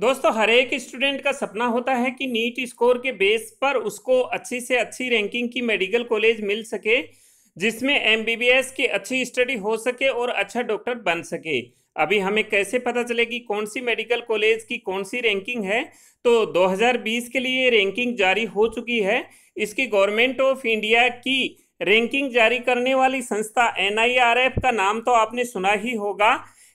दोस्तों हर एक स्टूडेंट का सपना होता है कि नीट स्कोर के बेस पर उसको अच्छी से अच्छी रैंकिंग की मेडिकल कॉलेज मिल सके जिसमें एम की अच्छी स्टडी हो सके और अच्छा डॉक्टर बन सके अभी हमें कैसे पता चलेगी कौन सी मेडिकल कॉलेज की कौन सी रैंकिंग है तो 2020 के लिए रैंकिंग जारी हो चुकी है इसकी गवर्नमेंट ऑफ इंडिया की रैंकिंग जारी करने वाली संस्था एन का नाम तो आपने सुना ही होगा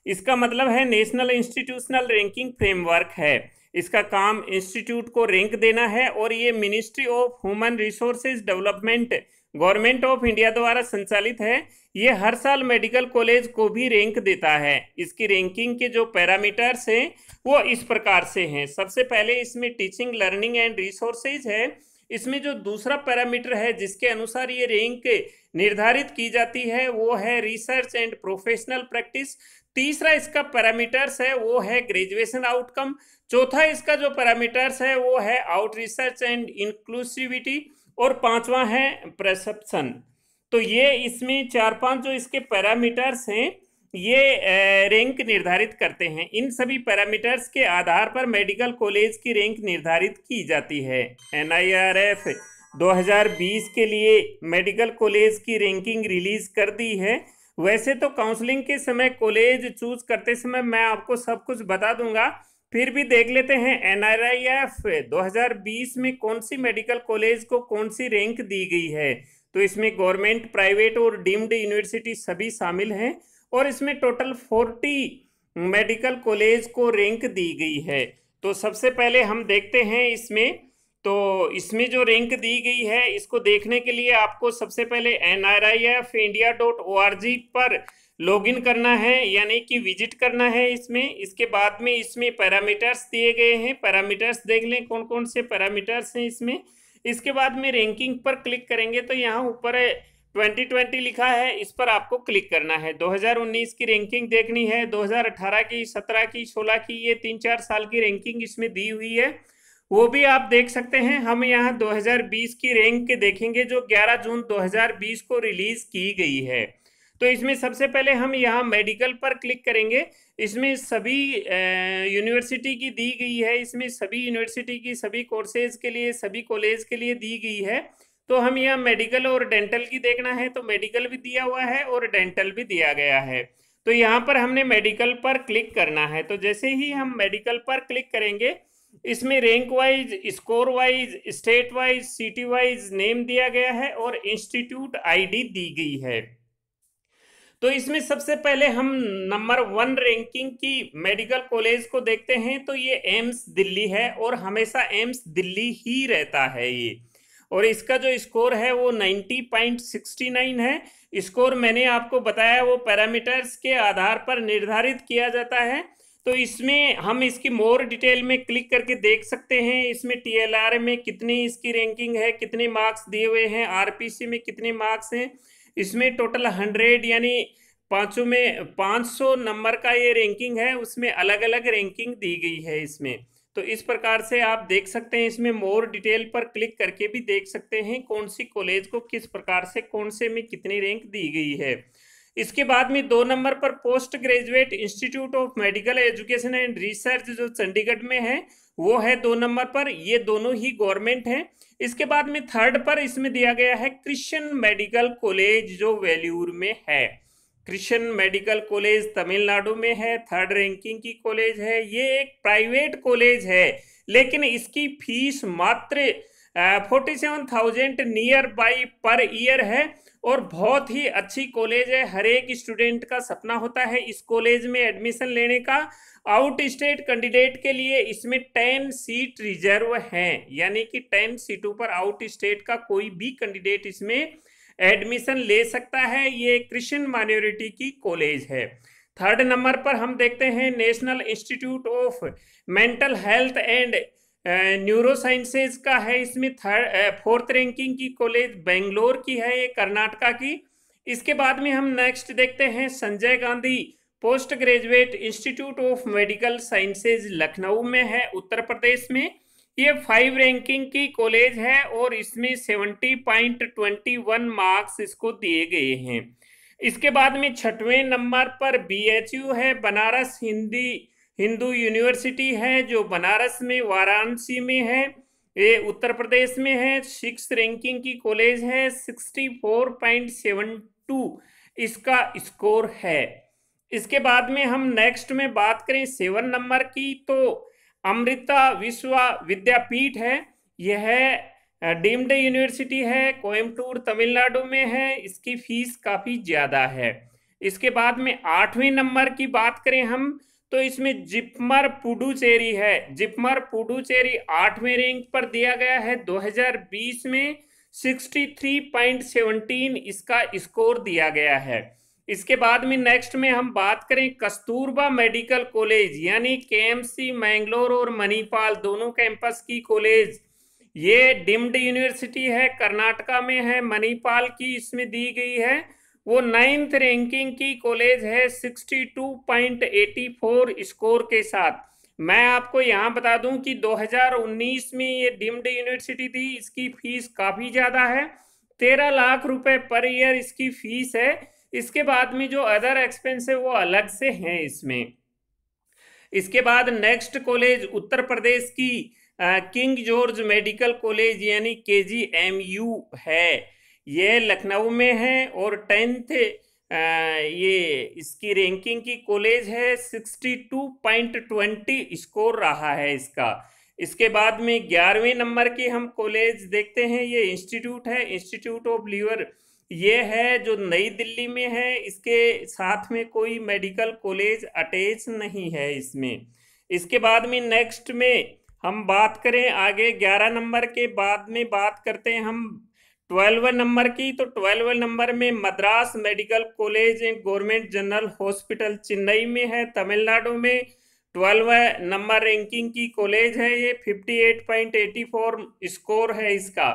इसका मतलब है नेशनल इंस्टीट्यूशनल रैंकिंग फ्रेमवर्क है इसका काम इंस्टीट्यूट को रैंक देना है और ये ministry of human resources development government of India द्वारा संचालित है ये हर साल मेडिकल कॉलेज को भी रैंक देता है इसकी रैंकिंग के जो पैरामीटर्स हैं वो इस प्रकार से हैं सबसे पहले इसमें टीचिंग लर्निंग एंड रिसोर्सेज है इसमें जो दूसरा पैरामीटर है जिसके अनुसार ये रैंक निर्धारित की जाती है वो है रिसर्च एंड प्रोफेशनल प्रैक्टिस तीसरा इसका पैरामीटर्स है वो है ग्रेजुएशन आउटकम चौथा इसका जो पैरामीटर्स है वो है आउट रिसर्च एंड इंक्लूसिविटी और पांचवा है प्रसप्शन तो ये इसमें चार पांच जो इसके पैरामीटर्स हैं ये रैंक निर्धारित करते हैं इन सभी पैरामीटर्स के आधार पर मेडिकल कॉलेज की रैंक निर्धारित की जाती है एन आई आर एफ 2020 के लिए मेडिकल कॉलेज की रैंकिंग रिलीज कर दी है वैसे तो काउंसलिंग के समय कॉलेज चूज करते समय मैं आपको सब कुछ बता दूंगा फिर भी देख लेते हैं एन आर आई एफ दो हजार बीस में कौन सी मेडिकल कॉलेज को कौन सी रैंक दी गई है तो इसमें गवर्नमेंट प्राइवेट और डीम्ड यूनिवर्सिटी सभी शामिल हैं और इसमें टोटल फोर्टी मेडिकल कॉलेज को रैंक दी गई है तो सबसे पहले हम देखते हैं इसमें तो इसमें जो रिंक दी गई है इसको देखने के लिए आपको सबसे पहले N R I F India dot O R G पर लॉगिन करना है यानी कि विजिट करना है इसमें इसके बाद में इसमें पैरामीटर्स दिए गए हैं पैरामीटर्स देख लें कौन कौन से पैरामीटर्स हैं इसमें इसके बाद में रैंकिंग पर क्लिक करेंगे तो यहाँ ऊपर 2020 लिखा है इस पर आपको क्लिक करना है 2019 की रैंकिंग देखनी है 2018 की 17 की 16 की ये तीन चार साल की रैंकिंग इसमें दी हुई है वो भी आप देख सकते हैं हम यहाँ 2020 की रैंक देखेंगे जो 11 जून 2020 को रिलीज की गई है तो इसमें सबसे पहले हम यहाँ मेडिकल पर क्लिक करेंगे इसमें सभी यूनिवर्सिटी की दी गई है इसमें सभी यूनिवर्सिटी की सभी कोर्सेज के लिए सभी कॉलेज के लिए दी गई है तो हम यहाँ मेडिकल और डेंटल की देखना है तो मेडिकल भी दिया हुआ है और डेंटल भी दिया गया है तो यहाँ पर हमने मेडिकल पर क्लिक करना है तो जैसे ही हम मेडिकल पर क्लिक करेंगे इसमें rank wise score wise state wise city wise name दिया गया है और इंस्टीट्यूट आईडी दी गई है तो इसमें सबसे पहले हम नंबर वन रैंकिंग की मेडिकल कॉलेज को देखते हैं तो ये एम्स दिल्ली है और हमेशा एम्स दिल्ली ही रहता है ये और इसका जो स्कोर है वो 90.69 है स्कोर मैंने आपको बताया वो पैरामीटर्स के आधार पर निर्धारित किया जाता है तो इसमें हम इसकी मोर डिटेल में क्लिक करके देख सकते हैं इसमें टी में कितनी इसकी रैंकिंग है कितने मार्क्स दिए हुए हैं आरपीसी में कितने मार्क्स हैं इसमें टोटल हंड्रेड यानी पाँचों में पाँच सौ नंबर का ये रैंकिंग है उसमें अलग अलग रैंकिंग दी गई है इसमें तो इस प्रकार से आप देख सकते हैं इसमें मोर डिटेल पर क्लिक करके भी देख सकते हैं कौन सी कॉलेज को किस प्रकार से कौन से में कितनी रैंक दी गई है इसके बाद में दो नंबर पर post graduate institute of medical education and research जो चंडीगढ़ में है वो है दो नंबर पर ये दोनों ही गवर्नमेंट हैं इसके बाद में थर्ड पर इसमें दिया गया है क्रिश्चियन मेडिकल कॉलेज जो वेल्यूर में है क्रिश्चियन मेडिकल कॉलेज तमिलनाडु में है थर्ड रैंकिंग की कॉलेज है ये एक प्राइवेट कॉलेज है लेकिन इसकी फीस मात्र forty seven thousand near by per year है और बहुत ही अच्छी कॉलेज है हर एक स्टूडेंट का सपना होता है इस कॉलेज में एडमिशन लेने का आउट स्टेट कैंडिडेट के लिए इसमें टेन सीट रिजर्व हैं यानी कि टेन सीटों पर आउट स्टेट का कोई भी कैंडिडेट इसमें एडमिशन ले सकता है ये क्रिश्चियन माइनॉरिटी की कॉलेज है थर्ड नंबर पर हम देखते हैं national institute of mental health and neurosciences का है इसमें थर्ड फोर्थ रैंकिंग की कॉलेज बेंगलोर की है ये कर्नाटका की इसके बाद में हम नेक्स्ट देखते हैं Sanjay Gandhi post graduate institute of medical sciences Lucknow में है उत्तर प्रदेश में ये फाइव रैंकिंग की कॉलेज है और इसमें seventy point twenty one marks इसको दिए गए हैं इसके बाद में छठवें नंबर पर बी है बनारस हिंदी हिंदू यूनिवर्सिटी है जो बनारस में वाराणसी में है ये उत्तर प्रदेश में है सिक्स रैंकिंग की कॉलेज है sixty four point seven two इसका स्कोर है इसके बाद में हम नेक्स्ट में बात करें सेवन नंबर की तो अमृता विश्व विद्यापीठ है यह डीम्ड यूनिवर्सिटी है कोयम्बटूर तमिलनाडु में है इसकी फीस काफ़ी ज़्यादा है इसके बाद में आठवें नंबर की बात करें हम तो इसमें जिपमर पुडुचेरी है जिपमर पुडुचेरी आठवें रैंक पर दिया गया है 2020 में 63.17 इसका स्कोर दिया गया है इसके बाद में नेक्स्ट में हम बात करें कस्तूरबा मेडिकल कॉलेज यानी के मैंगलोर और मणिपाल दोनों कैंपस की कॉलेज ये डिम्ड यूनिवर्सिटी है कर्नाटका में है मणिपाल की इसमें दी गई है वो नाइन्थ रैंकिंग की कॉलेज है 62.84 स्कोर के साथ मैं आपको यहाँ बता दूं कि 2019 में ये डीम्ड यूनिवर्सिटी थी इसकी फीस काफ़ी ज़्यादा है तेरह लाख रुपए पर ईयर इसकी फीस है इसके बाद में जो अदर एक्सपेंस है वो अलग से हैं इसमें इसके बाद नेक्स्ट कॉलेज उत्तर प्रदेश की किंग जॉर्ज मेडिकल कॉलेज यानी के जी एम यू है ये लखनऊ में है और टेंथ ये इसकी रैंकिंग की कॉलेज है sixty two point twenty score रहा है इसका इसके बाद में ग्यारहवें नंबर की हम कॉलेज देखते हैं ये इंस्टीट्यूट है इंस्टीट्यूट ऑफ लीवर ये है जो नई दिल्ली में है इसके साथ में कोई मेडिकल कॉलेज अटैच नहीं है इसमें इसके बाद में नेक्स्ट में हम बात करें आगे ग्यारह नंबर के बाद में बात करते हैं हम ट्वेल्व नंबर की तो ट्वेल्व नंबर में Madras medical college and government general hospital Chennai में है तमिलनाडु में ट्वेल्व नंबर रैंकिंग की कॉलेज है ये fifty eight point eighty four score है इसका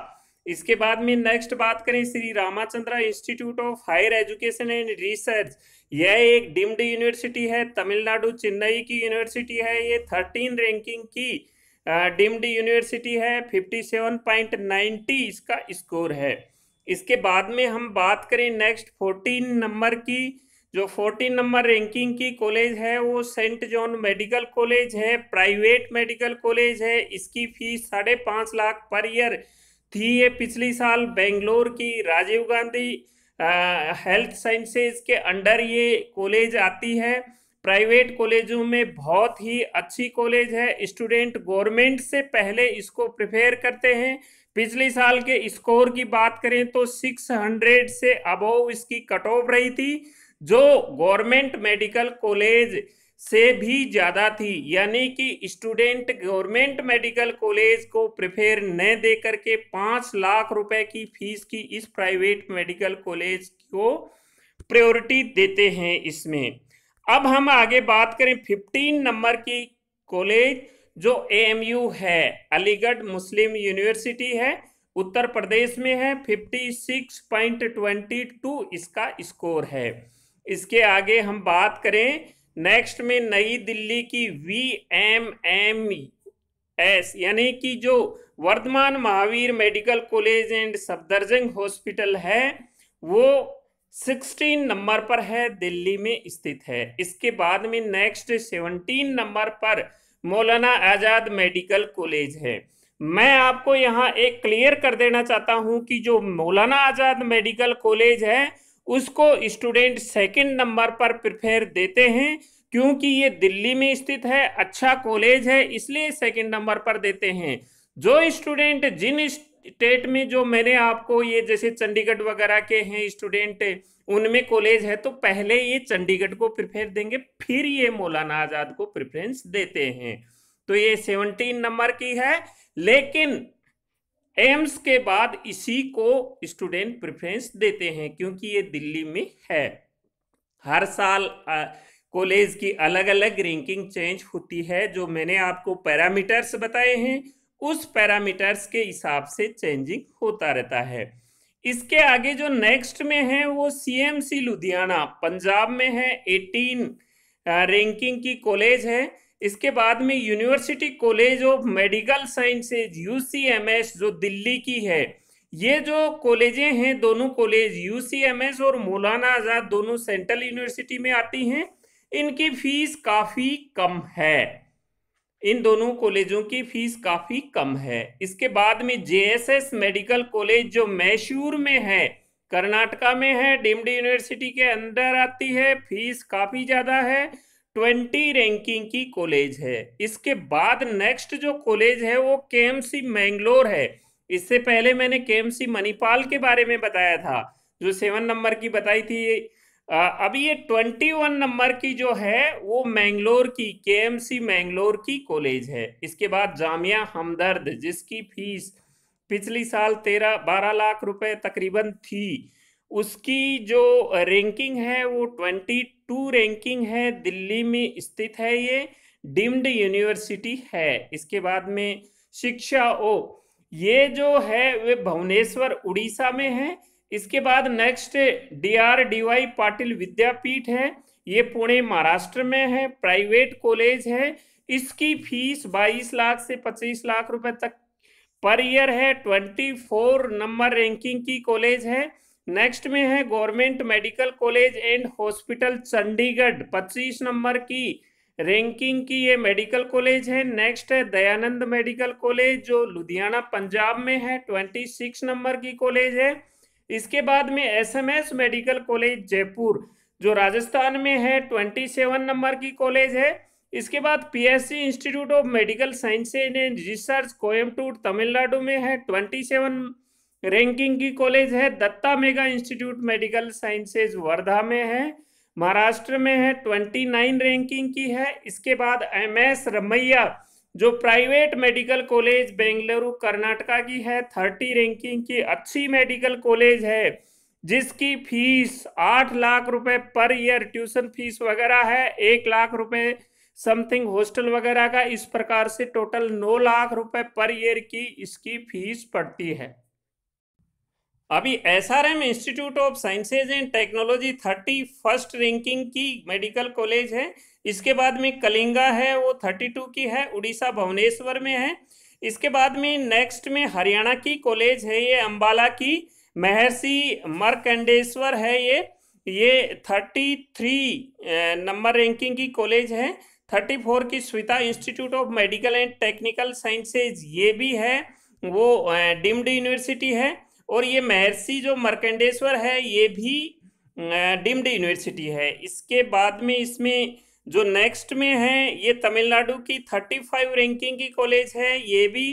इसके बाद में नेक्स्ट बात करें Shri Ramachandra institute of higher education and research यह एक डिम्ड यूनिवर्सिटी है तमिलनाडु चेन्नई की यूनिवर्सिटी है ये थर्टीन रैंकिंग की डिम्ड यूनिवर्सिटी है फिफ्टी सेवन पॉइंट नाइन्टी इसका स्कोर है इसके बाद में हम बात करें नेक्स्ट फोर्टीन नंबर की जो फोर्टीन नंबर रैंकिंग की कॉलेज है वो सेंट जॉन मेडिकल कॉलेज है प्राइवेट मेडिकल कॉलेज है इसकी फीस साढ़े पाँच लाख पर ईयर थी ये पिछली साल बेंगलोर की राजीव गांधी हेल्थ साइंसेज के अंडर ये कॉलेज आती है प्राइवेट कॉलेजों में बहुत ही अच्छी कॉलेज है स्टूडेंट गवर्नमेंट से पहले इसको प्रिपेयर करते हैं पिछले साल के स्कोर की बात करें तो 600 से अबोव इसकी कट ऑफ रही थी जो गवर्नमेंट मेडिकल कॉलेज से भी ज़्यादा थी यानी कि स्टूडेंट गवर्नमेंट मेडिकल कॉलेज को प्रिफेयर न दे करके पाँच लाख रुपए की फीस की इस प्राइवेट मेडिकल कॉलेज को प्रायोरिटी देते हैं इसमें अब हम आगे बात करें फिफ्टीन नंबर की कॉलेज जो एएमयू है अलीगढ़ मुस्लिम यूनिवर्सिटी है उत्तर प्रदेश में है 56.22 इसका स्कोर है इसके आगे हम बात करें नेक्स्ट में नई दिल्ली की वी एम एम एस यानी कि जो Vardhman Mahavir medical college and Safdarjung hospital है वो सिक्सटीन नंबर पर है दिल्ली में स्थित है इसके बाद में नेक्स्ट सेवनटीन नंबर पर मौलाना आज़ाद मेडिकल कॉलेज है मैं आपको यहाँ एक क्लियर कर देना चाहता हूँ कि जो मौलाना आज़ाद मेडिकल कॉलेज है उसको स्टूडेंट सेकंड नंबर पर प्रिफेयर देते हैं क्योंकि ये दिल्ली में स्थित है अच्छा कॉलेज है इसलिए सेकंड नंबर पर देते हैं जो स्टूडेंट जिन स्टेट में जो मैंने आपको ये जैसे चंडीगढ़ वगैरह के हैं स्टूडेंट उनमें कॉलेज है तो पहले ये चंडीगढ़ को प्रिफेर देंगे फिर ये मौलाना आज़ाद को प्रिफरेंस देते हैं तो ये सेवनटीन नंबर की है लेकिन एम्स के बाद इसी को स्टूडेंट प्रिफ्रेंस देते हैं क्योंकि ये दिल्ली में है हर साल कॉलेज की अलग अलग रैंकिंग चेंज होती है जो मैंने आपको पैरामीटर्स बताए हैं उस पैरामीटर्स के हिसाब से चेंजिंग होता रहता है इसके आगे जो नेक्स्ट में है वो सीएमसी लुधियाना पंजाब में है एटीन रैंकिंग की कॉलेज है इसके बाद में university college of medical sciences UCMS जो दिल्ली की है ये जो कॉलेजें हैं दोनों कॉलेज यूसीएमएस और मौलाना आज़ाद दोनों सेंट्रल यूनिवर्सिटी में आती हैं इनकी फीस काफ़ी कम है इन दोनों कॉलेजों की फीस काफ़ी कम है इसके बाद में जेएसएस मेडिकल कॉलेज जो मैशूर में है कर्नाटका में है डिम्ड यूनिवर्सिटी के अंदर आती है फीस काफ़ी ज़्यादा है ट्वेंटी रैंकिंग की कॉलेज है इसके बाद नेक्स्ट जो कॉलेज है वो के एम सी मैंगलोर है इससे पहले मैंने के एम सी मणिपाल के बारे में बताया था जो सेवन नंबर की बताई थी अभी ये ट्वेंटी वन नंबर की जो है वो मैंगलोर की के एम सी मैंगलोर की कॉलेज है इसके बाद जामिया हमदर्द जिसकी फीस पिछली साल तेरह बारह लाख रुपए तकरीबन थी उसकी जो रैंकिंग है वो ट्वेंटी टू रैंकिंग है दिल्ली में स्थित है ये डीम्ड यूनिवर्सिटी है इसके बाद में शिक्षा ओ ये जो है वे भुवनेश्वर उड़ीसा में है इसके बाद next D R D Y Patil Vidyapeeth है ये पुणे महाराष्ट्र में है प्राइवेट कॉलेज है इसकी फीस 22 लाख से 25 लाख रुपए तक पर ईयर है 24 नंबर रैंकिंग की कॉलेज है नेक्स्ट में है government medical college and hospital Chandigarh 25 number की रैंकिंग की ये मेडिकल कॉलेज है नेक्स्ट है दयानंद मेडिकल कॉलेज जो लुधियाना पंजाब में है 26 नंबर की कॉलेज है इसके बाद में एसएमएस मेडिकल कॉलेज जयपुर जो राजस्थान में है ट्वेंटी सेवन नंबर की कॉलेज है इसके बाद PSC institute of medical science and research Coimbatore Tamil Nadu में है ट्वेंटी सेवन रैंकिंग की कॉलेज है Datta Meghe institute medical sciences Wardha में है महाराष्ट्र में है ट्वेंटी नाइन रैंकिंग की है इसके बाद एम एस रमैया जो private medical college Bengaluru Karnataka की है थर्टी रैंकिंग की अच्छी मेडिकल कॉलेज है जिसकी फीस आठ लाख रुपए पर ईयर ट्यूशन फीस वगैरह है एक लाख रुपए समथिंग हॉस्टल वगैरह का इस प्रकार से टोटल नौ लाख रुपए पर ईयर की इसकी फीस पड़ती है अभी S R M institute of sciences and technology thirty first ranking की मेडिकल कॉलेज है इसके बाद में कलिंगा है वो थर्टी टू की है उड़ीसा भुवनेश्वर में है इसके बाद में नेक्स्ट में हरियाणा की कॉलेज है ये अम्बाला की महर्षि मरकंडेश्वर है ये ये थर्टी थ्री नंबर रैंकिंग की कॉलेज है थर्टी फोर की Saveetha institute of medical and technical sciences ये भी है वो डीम्ड यूनिवर्सिटी है और ये महर्षि जो मर्कंडेश्वर है ये भी डिम्ड यूनिवर्सिटी है इसके बाद में इसमें जो नेक्स्ट में है ये तमिलनाडु की थर्टी फाइव रैंकिंग की कॉलेज है ये भी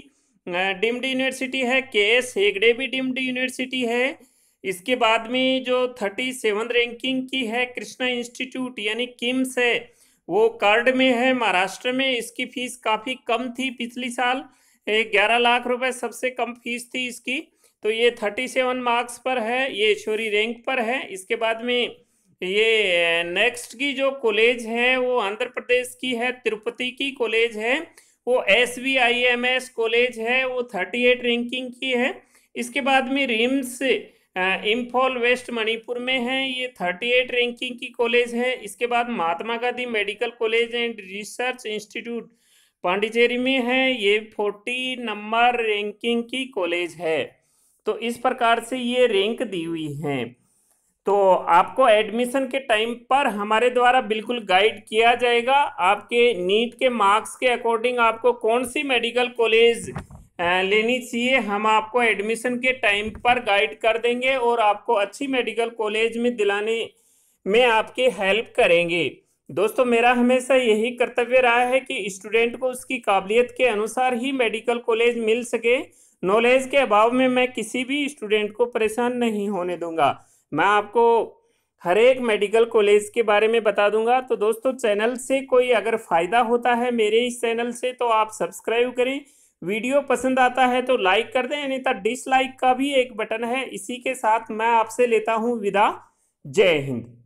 डिम्ड यूनिवर्सिटी है के एस हेगड़े भी डिम्ड यूनिवर्सिटी है इसके बाद में जो थर्टी सेवन रैंकिंग की है कृष्णा इंस्टीट्यूट यानी किम्स है वो कार्ड में है महाराष्ट्र में इसकी फीस काफ़ी कम थी पिछली साल ग्यारह लाख रुपए सबसे कम फीस थी इसकी तो ये थर्टी सेवन मार्क्स पर है ये ईश्वरी रैंक पर है इसके बाद में ये नेक्स्ट eh, की जो कॉलेज है वो आंध्र प्रदेश की है तिरुपति की कॉलेज है वो S V I M S college है वो थर्टी एट रैंकिंग की है इसके बाद में रिम्स इम्फॉल वेस्ट मणिपुर में है ये थर्टी एट रैंकिंग की कॉलेज है इसके बाद Mahatma Gandhi medical college and research institute Pondicherry में है ये फोर्टी नंबर रैंकिंग की कॉलेज है तो इस प्रकार से ये रैंक दी हुई हैं तो आपको एडमिशन के टाइम पर हमारे द्वारा बिल्कुल गाइड किया जाएगा आपके नीट के मार्क्स के अकॉर्डिंग आपको कौन सी मेडिकल कॉलेज लेनी चाहिए हम आपको एडमिशन के टाइम पर गाइड कर देंगे और आपको अच्छी मेडिकल कॉलेज में दिलाने में आपके हेल्प करेंगे दोस्तों मेरा हमेशा यही कर्तव्य रहा है कि स्टूडेंट को उसकी काबिलियत के अनुसार ही मेडिकल कॉलेज मिल सके नॉलेज के अभाव में मैं किसी भी स्टूडेंट को परेशान नहीं होने दूंगा मैं आपको हर एक मेडिकल कॉलेज के बारे में बता दूंगा तो दोस्तों चैनल से कोई अगर फ़ायदा होता है मेरे इस चैनल से तो आप सब्सक्राइब करें वीडियो पसंद आता है तो लाइक कर दें अन्यथा डिसलाइक तो का भी एक बटन है इसी के साथ मैं आपसे लेता हूं विदा जय हिंद